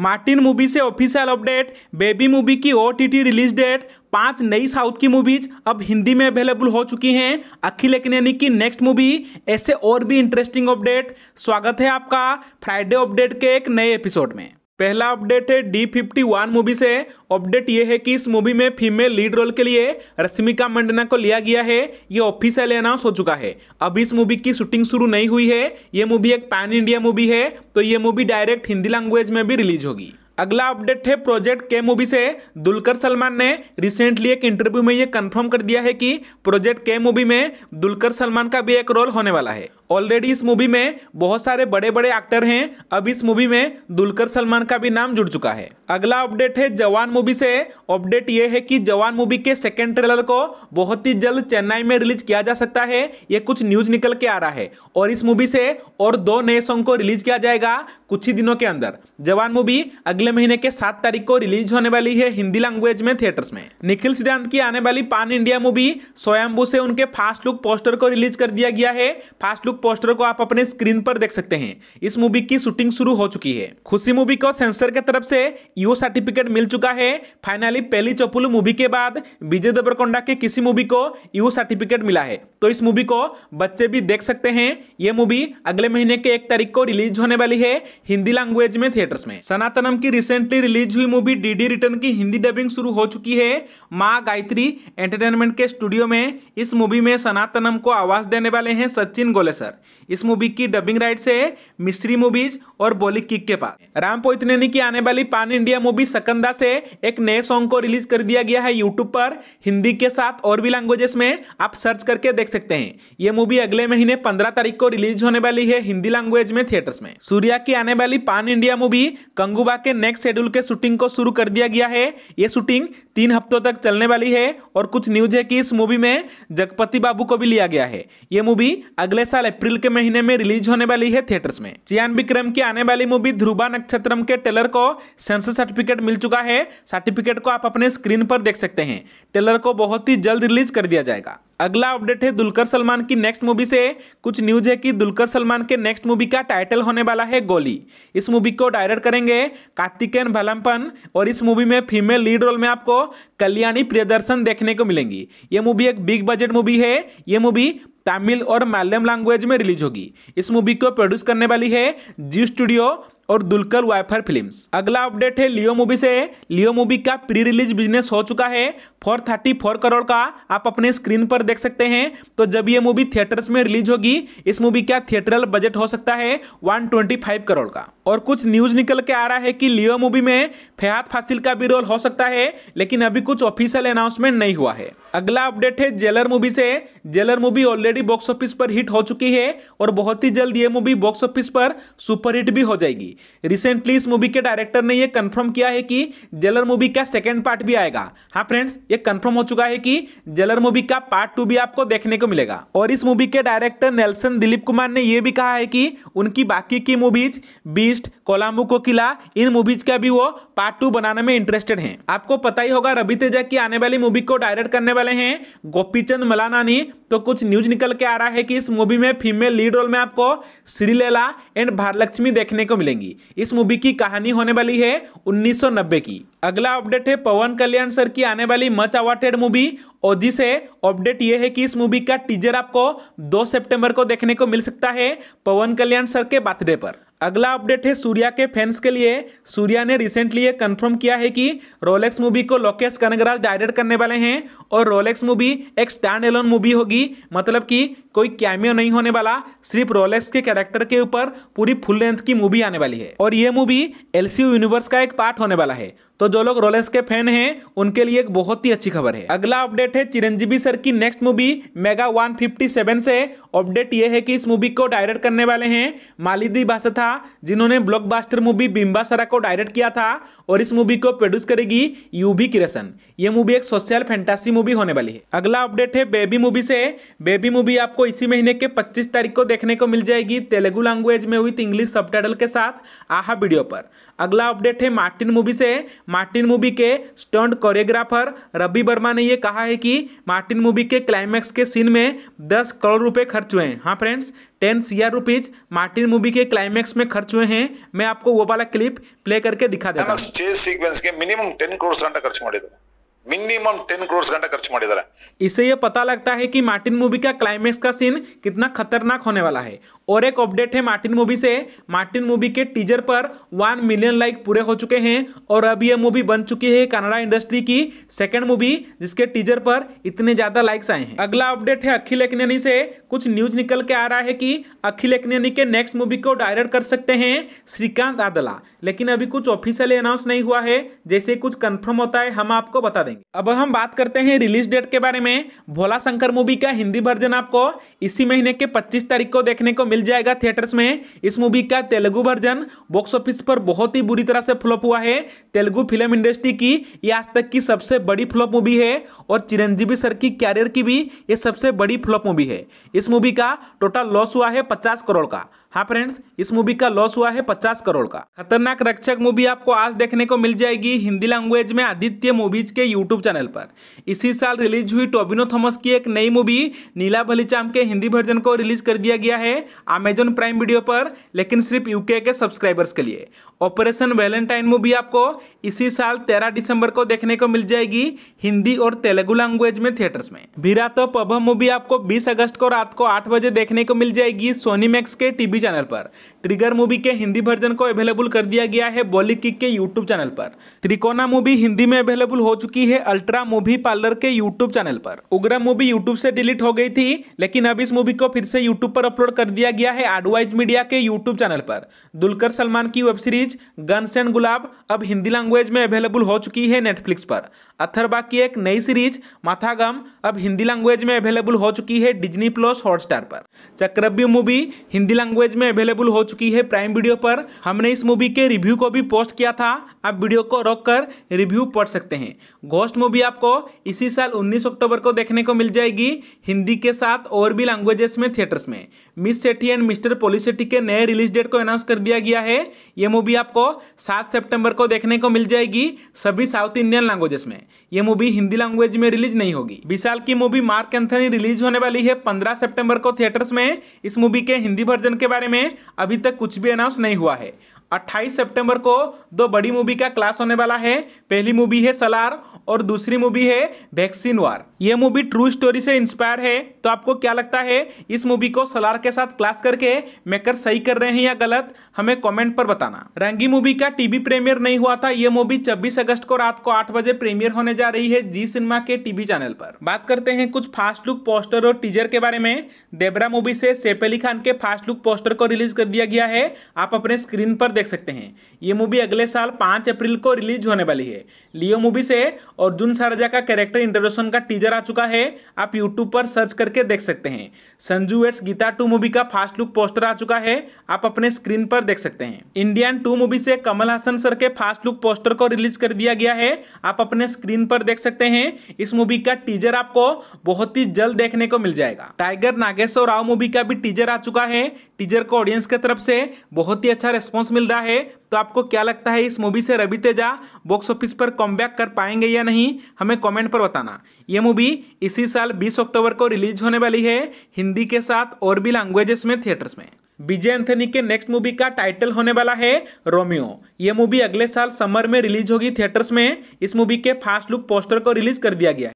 Martin movie से official update baby movie की ओ रिलीज डेट पांच नई साउथ की मूवीज अब हिंदी में अवेलेबल हो चुकी हैं अखिल एकनेनी की नेक्स्ट मूवी ऐसे और भी इंटरेस्टिंग अपडेट स्वागत है आपका फ्राइडे अपडेट के एक नए एपिसोड में पहला अपडेट है डी फिफ्टी वन मूवी से अपडेट ये है कि इस मूवी में फीमेल लीड रोल के लिए रश्मिका मंडना को लिया गया है ये ऑफिशियल अनाउंस हो चुका है अब इस मूवी की शूटिंग शुरू नहीं हुई है ये मूवी एक पैन इंडिया मूवी है तो ये मूवी डायरेक्ट हिंदी लैंग्वेज में भी रिलीज होगी अगला अपडेट है प्रोजेक्ट के मूवी से दुलकर सलमान ने रिसेंटली एक इंटरव्यू में ये कंफर्म कर दिया है कि प्रोजेक्ट के मूवी में दुलकर सलमान का भी एक रोल होने वाला है ऑलरेडी इस मूवी में बहुत सारे बड़े बड़े एक्टर हैं अब इस मूवी में दुलकर सलमान का भी नाम जुड़ चुका है अगला अपडेट है जवान मूवी से अपडेट ये है कि जवान मूवी के सेकेंड ट्रेलर को बहुत ही जल्द चेन्नई में रिलीज किया जा सकता है ये कुछ न्यूज निकल के आ रहा है और इस मूवी से और दो नए सॉन्ग को रिलीज किया जाएगा कुछ ही दिनों के अंदर जवान मूवी अगले अगले महीने के सात तारीख को रिलीज होने वाली है हिंदी लैंग्वेज में थिएटर्स में निखिल सिद्धांत की आने वाली पान इंडिया मूवी स्वयंभू से उनके फास्ट लुक पोस्टर को रिलीज कर दिया गया है फास्ट लुक पोस्टर को आप अपने स्क्रीन पर देख सकते हैं इस मूवी की शूटिंग शुरू हो चुकी है खुशी मूवी को सेंसर के तरफ से यू सर्टिफिकेट मिल चुका है फाइनली पहली चपुल मूवी के बाद विजय देवरकोंडा के किसी मूवी को यू सर्टिफिकेट मिला है तो इस मूवी को बच्चे भी देख सकते हैं यह मूवी अगले महीने के एक तारीख को रिलीज होने वाली है हिंदी लैंग्वेज में थिएटर्स में सनातनम की रिसेंटली रिलीज हुई मूवी डीडी रिटर्न की हिंदी डबिंग शुरू हो चुकी है माँ गायत्री एंटरटेनमेंट के स्टूडियो में इस मूवी में सनातनम को आवाज देने वाले हैं सचिन गोले सर इस मूवी की डबिंग राइट से मिश्री मूवीज और बॉली किक के पास राम पोइतनेनी की आने वाली पान इंडिया मूवी सकंदा से एक नए सॉन्ग को रिलीज कर दिया गया है यूट्यूब पर हिंदी के साथ और भी लैंग्वेजेस में आप सर्च करके देख सकते हैं ये मूवी अगले महीने पंद्रह तारीख को रिलीज होने वाली है हिंदी लैंग्वेज में थिएटर्स में सूर्या की आने वाली पान इंडिया मूवी कंगुबा के नए नेक्स्ट शेड्यूल के शूटिंग को शुरू कर दिया गया है ये शूटिंग तीन हफ्तों तक चलने वाली है और कुछ न्यूज है कि इस मूवी में जगपति बाबू को भी लिया गया है ये मूवी अगले साल अप्रैल के महीने में रिलीज होने वाली है थिएटर्स में चियान विक्रम की आने वाली मूवी ध्रुवा नक्षत्रम के टेलर को सेंसर सर्टिफिकेट मिल चुका है सर्टिफिकेट को आप अपने स्क्रीन पर देख सकते हैं टेलर को बहुत ही जल्द रिलीज कर दिया जाएगा अगला अपडेट है दुलकर सलमान की नेक्स्ट मूवी से कुछ न्यूज है कि दुलकर सलमान के नेक्स्ट मूवी का टाइटल होने वाला है गोली इस मूवी को डायरेक्ट करेंगे कार्तिकेन भलमपन और इस मूवी में फीमेल लीड रोल में आपको कल्याणी प्रियदर्शन देखने को मिलेंगी ये मूवी एक बिग बजट मूवी है ये मूवी तमिल और मालयम लैंग्वेज में रिलीज होगी इस मूवी को प्रोड्यूस करने वाली है जी स्टूडियो और दुलकर वाइफर फिल्म्स अगला अपडेट है लियो मूवी से लियो मूवी का प्री रिलीज बिजनेस हो चुका है फोर थर्टी फोर करोड़ का आप अपने स्क्रीन पर देख सकते हैं तो जब ये मूवी थिएटर्स में रिलीज होगी इस मूवी का थिएटरल बजट हो सकता है वन ट्वेंटी फाइव करोड़ का और कुछ न्यूज निकल के आ रहा है कि लियो मूवी में फहद फासिल का भी रोल हो सकता है लेकिन अभी कुछ ऑफिशियल अनाउंसमेंट नहीं हुआ है अगला अपडेट है जेलर मूवी से Jailer movie already box office पर हिट हो चुकी है और बहुत ही जल्द ये मूवी बॉक्स ऑफिस पर सुपरहिट भी हो जाएगी रिसेंटली इस मूवी के डायरेक्टर ने ये कंफर्म किया है कि जेलर मूवी का सेकेंड पार्ट भी आएगा हाँ फ्रेंड्स ये कंफर्म हो चुका है कि जेलर मूवी का पार्ट टू भी आपको देखने को मिलेगा और इस मूवी के डायरेक्टर नेल्सन दिलीप कुमार ने यह भी कहा है कि उनकी बाकी की मूवीज बीस्ट कोलामू को किला इन मूवीज का भी वो पार्ट टू बनाने में इंटरेस्टेड है आपको पता ही होगा रवि तेजा की आने वाली मूवी को डायरेक्ट करने वाले हैं गोपीचंद मलानानी तो कुछ न्यूज निकल के आ रहा है कि इस मूवी में फीमेल लीड रोल में आपको श्रीलेला एंड भारलक्ष्मी देखने को मिलेंगी जाएगी इस मूवी की कहानी होने वाली है उन्नीस की अगला अपडेट है पवन कल्याण सर की आने वाली मच अवार्टेड मूवी ओजी से अपडेट यह है कि इस मूवी का टीजर आपको 2 सितंबर को देखने को मिल सकता है पवन कल्याण सर के बर्थडे पर अगला अपडेट है सूर्या के फैंस के लिए सूर्या ने रिसेंटली ये कंफर्म किया है कि रोलेक्स मूवी को लोकेश कनगराज डायरेक्ट करने वाले हैं और रोलेक्स मूवी एक स्टैंड एलोन मूवी होगी मतलब कि कोई कैमियो नहीं होने वाला सिर्फ रोलेक्स के कैरेक्टर के ऊपर पूरी फुल लेंथ की मूवी आने वाली है और ये मूवी एलसीयू यूनिवर्स का एक पार्ट होने वाला है तो जो लोग रोलेंस के फैन हैं उनके लिए एक बहुत ही अच्छी खबर है अगला अपडेट है चिरंजीवी सर की नेक्स्ट मूवी मेगा 157 से अपडेट ये है कि इस मूवी को डायरेक्ट करने वाले हैं मालिदी बासथा जिन्होंने ब्लॉकबास्टर मूवी बिम्बासरा को डायरेक्ट किया था और इस मूवी को प्रोड्यूस करेगी यूबी किरसन ये मूवी एक सोशल फैंटासी मूवी होने वाली है अगला अपडेट है बेबी मूवी से बेबी मूवी आपको इसी महीने के पच्चीस तारीख को देखने को मिल जाएगी तेलुगु लैंग्वेज में विथ इंग्लिश सब के साथ आहा वीडियो पर अगला अपडेट है मार्टिन मूवी से मार्टिन मूवी के स्टंट कोरियोग्राफर रवि वर्मा ने यह कहा है कि मार्टिन मूवी के क्लाइमैक्स के सीन में दस करोड़ रुपए खर्च हुए हैं हाँ friends ten C R rupees Martin movie के क्लाइमैक्स में खर्च हुए हैं मैं आपको वो वाला क्लिप प्ले करके दिखा देता हूँ के मिनिमम टेन करोड़ घंटा खर्च मारे थे इससे यह पता लगता है कि मार्टिन मूवी का क्लाइमेक्स का सीन कितना खतरनाक होने वाला है और एक अपडेट है मार्टिन मूवी से मार्टिन मूवी के टीजर पर वन मिलियन लाइक पूरे हो चुके हैं और अब यह मूवी बन चुकी है कनाडा इंडस्ट्री की सेकेंड मूवी जिसके टीजर पर इतने ज़्यादा लाइक्स आए हैं अगला अपडेट है अखिल एकनेनी से कुछ न्यूज निकल के आ रहा है कि अखिल एकनेनी के नेक्स्ट मूवी को डायरेक्ट कर सकते हैं श्रीकांत आदला लेकिन अभी कुछ ऑफिशियली अनाउंस नहीं हुआ है जैसे कुछ कंफर्म होता है हम आपको बता देंगे अब हम बात करते हैं रिलीज डेट के बारे में भोला शंकर मूवी का हिंदी वर्जन आपको इसी महीने के पच्चीस तारीख को देखने को मिल मिल जाएगा थिएटर्स में इस मूवी का तेलुगु वर्जन बॉक्स ऑफिस पर बहुत ही बुरी तरह से फ्लॉप हुआ है तेलुगु फिल्म इंडस्ट्री की ये आज तक की सबसे बड़ी फ्लॉप मूवी है और चिरंजीवी सर की कैरियर की भी ये सबसे बड़ी फ्लॉप मूवी है इस मूवी का टोटल लॉस हुआ है पचास करोड़ का हाँ फ्रेंड्स इस मूवी का लॉस हुआ है पचास करोड़ का खतरनाक रक्षक मूवी आपको आज देखने को मिल जाएगी हिंदी लैंग्वेज में आदित्य मूवीज के यूट्यूब चैनल पर इसी साल रिलीज हुई टोबिनो थॉमस की एक नई मूवी नीला भलीचाम के हिंदी वर्जन को रिलीज कर दिया गया है अमेजोन प्राइम वीडियो पर लेकिन सिर्फ यूके के सब्सक्राइबर्स के लिए ऑपरेशन वैलेंटाइन मूवी आपको इसी साल तेरह दिसंबर को देखने को मिल जाएगी हिंदी और तेलुगु लैंग्वेज में थिएटर्स में बीरा तो पभ मूवी आपको बीस अगस्त को रात को आठ बजे देखने को मिल जाएगी सोनी मैक्स के टीवी चैनल पर ट्रिगर मूवी के हिंदी वर्जन को अवेलेबल कर दिया गया है बॉली किक के यूट्यूब चैनल पर त्रिकोना मूवी हिंदी में अवेलेबल हो चुकी है अल्ट्रा मूवी पार्लर के यूट्यूब चैनल पर उग्रा मूवी यूट्यूब से डिलीट हो गई थी लेकिन अब इस मूवी को फिर से यूट्यूब पर अपलोड कर दिया गया है एडवाइज मीडिया के यूट्यूब चैनल पर दुलकर सलमान की web series guns and Gulaab अब हिंदी लैंग्वेज में अवेलेबल हो चुकी है नेटफ्लिक्स पर अथरबा की एक नई सीरीज माथागम अब हिंदी लैंग्वेज में अवेलेबल हो चुकी है डिजनी प्लस हॉटस्टार पर चक्रव्यू मूवी हिंदी लैंग्वेज में अवेलेबल हो चुकी चुकी है प्राइम वीडियो पर हमने इस मूवी के रिव्यू को भी पोस्ट किया था आप वीडियो को रोक कर रिव्यू पढ़ सकते हैं घोस्ट मूवी आपको इसी साल 19 अक्टूबर को देखने को मिल जाएगी हिंदी के साथ और भी लैंग्वेजेस में थिएटर्स में miss Shetty and mister Polishetty के नए रिलीज डेट को अनाउंस कर दिया गया है ये मूवी आपको सात सेप्टेम्बर को देखने को मिल जाएगी सभी साउथ इंडियन लैंग्वेजेस में ये मूवी हिंदी लैंग्वेज में रिलीज नहीं होगी विशाल की मूवी मार्क एंथनी रिलीज होने वाली है पंद्रह सेप्टेम्बर को थिएटर्स में इस मूवी के हिंदी वर्जन के बारे में अभी तक कुछ भी अनाउंस नहीं हुआ है 28 सितंबर को दो बड़ी मूवी का क्लास होने वाला है पहली मूवी है सलार और दूसरी मूवी है वैक्सीन वार ये मूवी ट्रू स्टोरी से इंस्पायर है तो आपको क्या लगता है इस मूवी को सलार के साथ क्लास करके मेकर सही कर रहे हैं या गलत हमें कमेंट पर बताना रंगी मूवी का टीवी प्रीमियर नहीं हुआ था यह मूवी छब्बीस अगस्त को रात को आठ बजे प्रीमियर होने जा रही है जी सिनेमा के टीवी चैनल पर बात करते हैं कुछ फास्ट लुक पोस्टर और टीजर के बारे में देबरा मूवी से सेफ अली खान के फास्ट लुक पोस्टर को रिलीज कर दिया गया है आप अपने स्क्रीन पर देख सकते हैं ये मूवी अगले साल पाँच अप्रैल को रिलीज होने वाली है लियो मूवी से अर्जुन सारजा का कैरेक्टर इंट्रोडक्शन का टीजर आ चुका है आप यूट्यूब पर सर्च करके देख सकते हैं Sanju weds Geetha two movie का फास्ट लुक पोस्टर आ चुका है आप अपने स्क्रीन पर देख सकते हैं इंडियन टू मूवी से कमल हासन सर के फास्ट लुक पोस्टर को रिलीज कर दिया गया है आप अपने स्क्रीन पर देख सकते हैं इस मूवी का टीजर आपको बहुत ही जल्द देखने को मिल जाएगा टाइगर नागेश्वर राव मूवी का भी टीजर आ चुका है टीजर को ऑडियंस की तरफ से बहुत ही अच्छा रेस्पॉन्स मिल बुल्दा है तो आपको क्या लगता है इस मूवी से रवि तेजा बॉक्स ऑफिस पर कम कर पाएंगे या नहीं हमें कमेंट पर बताना ये मूवी इसी साल 20 अक्टूबर को रिलीज होने वाली है हिंदी के साथ और भी लैंग्वेजेस में थिएटर्स में विजय एंथनी के नेक्स्ट मूवी का टाइटल होने वाला है रोमियो ये मूवी अगले साल समर में रिलीज होगी थिएटर्स में इस मूवी के फास्ट लुक पोस्टर को रिलीज कर दिया गया